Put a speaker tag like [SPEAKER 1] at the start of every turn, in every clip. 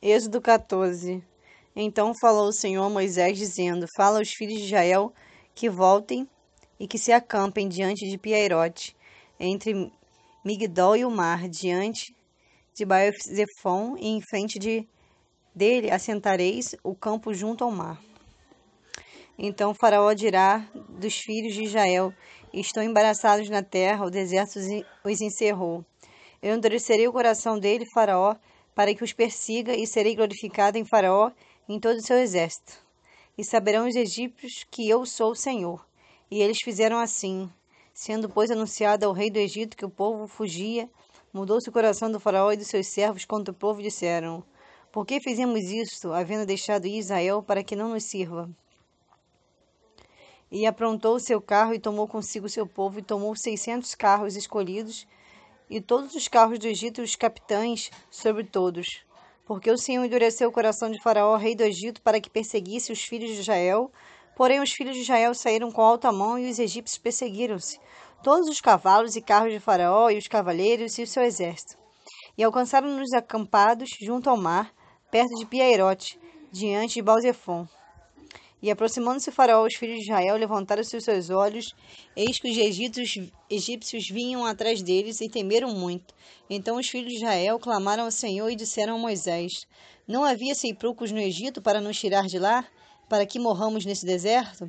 [SPEAKER 1] Êxodo 14. Então falou o Senhor a Moisés, dizendo: Fala aos filhos de Israel que voltem e que se acampem diante de Piairote, entre Migdol e o mar, diante de Baal-Zefon, e em frente de, dele assentareis o campo junto ao mar. Então Faraó dirá dos filhos de Israel: Estão embaraçados na terra, o deserto os encerrou. Eu endurecerei o coração dele, Faraó, para que os persiga, e serei glorificado em Faraó e em todo o seu exército. E saberão os egípcios que eu sou o Senhor. E eles fizeram assim. Sendo, pois, anunciado ao rei do Egito que o povo fugia, mudou-se o coração do Faraó e dos seus servos contra o povo, e disseram: Por que fizemos isto, havendo deixado Israel para que não nos sirva? E aprontou o seu carro e tomou consigo o seu povo, e tomou seiscentos carros escolhidos e todos os carros do Egito e os capitães sobre todos. Porque o Senhor endureceu o coração de Faraó, rei do Egito, para que perseguisse os filhos de Israel. Porém, os filhos de Israel saíram com alta mão e os egípcios perseguiram-se, todos os cavalos e carros de Faraó, e os cavaleiros e o seu exército. E alcançaram-nos acampados junto ao mar, perto de Piairote, diante de Balzefon. E aproximando-se Faraó, os filhos de Israel levantaram-se os seus olhos, eis que os egípcios, egípcios vinham atrás deles e temeram muito. Então os filhos de Israel clamaram ao Senhor e disseram a Moisés: Não havia sepulcros no Egito para nos tirar de lá, para que morramos nesse deserto?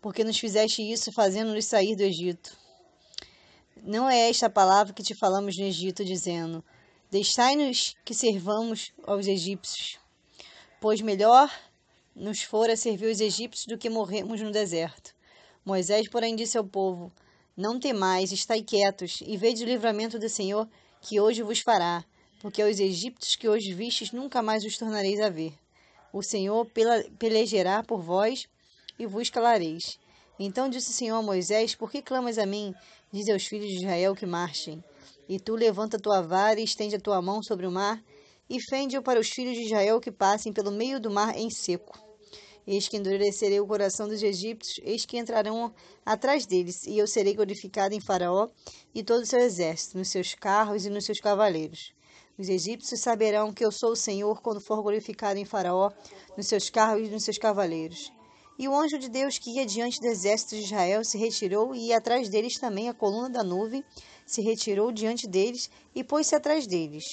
[SPEAKER 1] Porque nos fizeste isso fazendo-nos sair do Egito. Não é esta a palavra que te falamos no Egito, dizendo: Deixai-nos que servamos aos egípcios, pois melhor nos fora servir os egípcios do que morremos no deserto. Moisés, porém, disse ao povo: Não temais, estai quietos, e vede o livramento do Senhor, que hoje vos fará, porque aos egípcios que hoje vistes nunca mais os tornareis a ver. O Senhor pelejará por vós e vos calareis. Então disse o Senhor a Moisés: Por que clamas a mim? Diz aos filhos de Israel que marchem. E tu levanta a tua vara e estende a tua mão sobre o mar, e fende-o para os filhos de Israel que passem pelo meio do mar em seco. Eis que endurecerei o coração dos egípcios, eis que entrarão atrás deles, e eu serei glorificado em Faraó e todo o seu exército, nos seus carros e nos seus cavaleiros. Os egípcios saberão que eu sou o Senhor quando for glorificado em Faraó, nos seus carros e nos seus cavaleiros. E o anjo de Deus que ia diante do exército de Israel se retirou, e atrás deles também a coluna da nuvem se retirou diante deles e pôs-se atrás deles.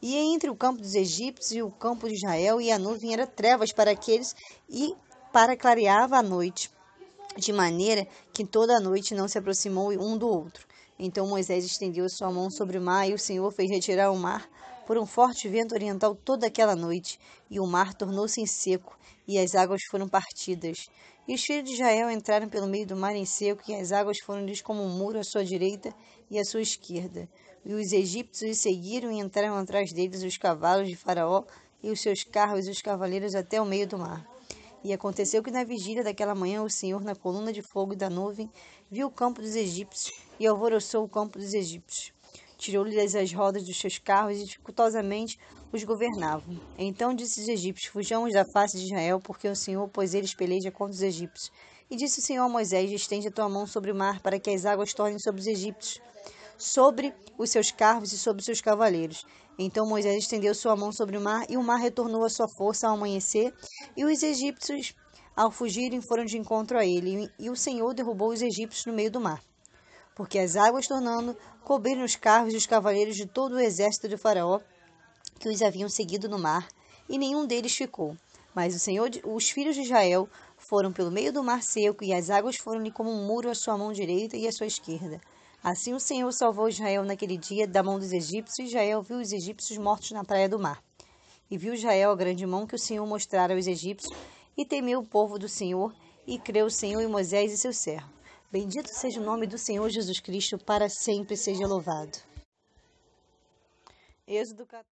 [SPEAKER 1] E entre o campo dos egípcios e o campo de Israel, e a nuvem era trevas para aqueles, e para clareava a noite, de maneira que toda a noite não se aproximou um do outro. Então Moisés estendeu sua mão sobre o mar, e o Senhor fez retirar o mar por um forte vento oriental toda aquela noite, e o mar tornou-se em seco, e as águas foram partidas. E os filhos de Israel entraram pelo meio do mar em seco, e as águas foram lhes como um muro à sua direita e à sua esquerda. E os egípcios os seguiram e entraram atrás deles os cavalos de Faraó e os seus carros e os cavaleiros até o meio do mar. E aconteceu que na vigília daquela manhã o Senhor, na coluna de fogo e da nuvem, viu o campo dos egípcios e alvoroçou o campo dos egípcios. Tirou-lhes as rodas dos seus carros e dificultosamente os governavam. Então disse os egípcios: Fujamos da face de Israel, porque o Senhor, pois eles peleja contra os egípcios. E disse o Senhor a Moisés: Estende a tua mão sobre o mar, para que as águas tornem sobre os egípcios sobre os seus carros e sobre os seus cavaleiros. Então Moisés estendeu sua mão sobre o mar, e o mar retornou à sua força ao amanhecer, e os egípcios, ao fugirem, foram de encontro a ele, e o Senhor derrubou os egípcios no meio do mar. Porque as águas, tornando, cobriram os carros e os cavaleiros de todo o exército de Faraó, que os haviam seguido no mar, e nenhum deles ficou. Mas o Senhor, os filhos de Israel foram pelo meio do mar seco, e as águas foram-lhe como um muro à sua mão direita e à sua esquerda. Assim o Senhor salvou Israel naquele dia da mão dos egípcios, e Israel viu os egípcios mortos na praia do mar. E viu Israel a grande mão que o Senhor mostrara aos egípcios, e temeu o povo do Senhor, e creu o Senhor em Moisés e seu servo. Bendito seja o nome do Senhor Jesus Cristo, para sempre seja louvado. Êxodo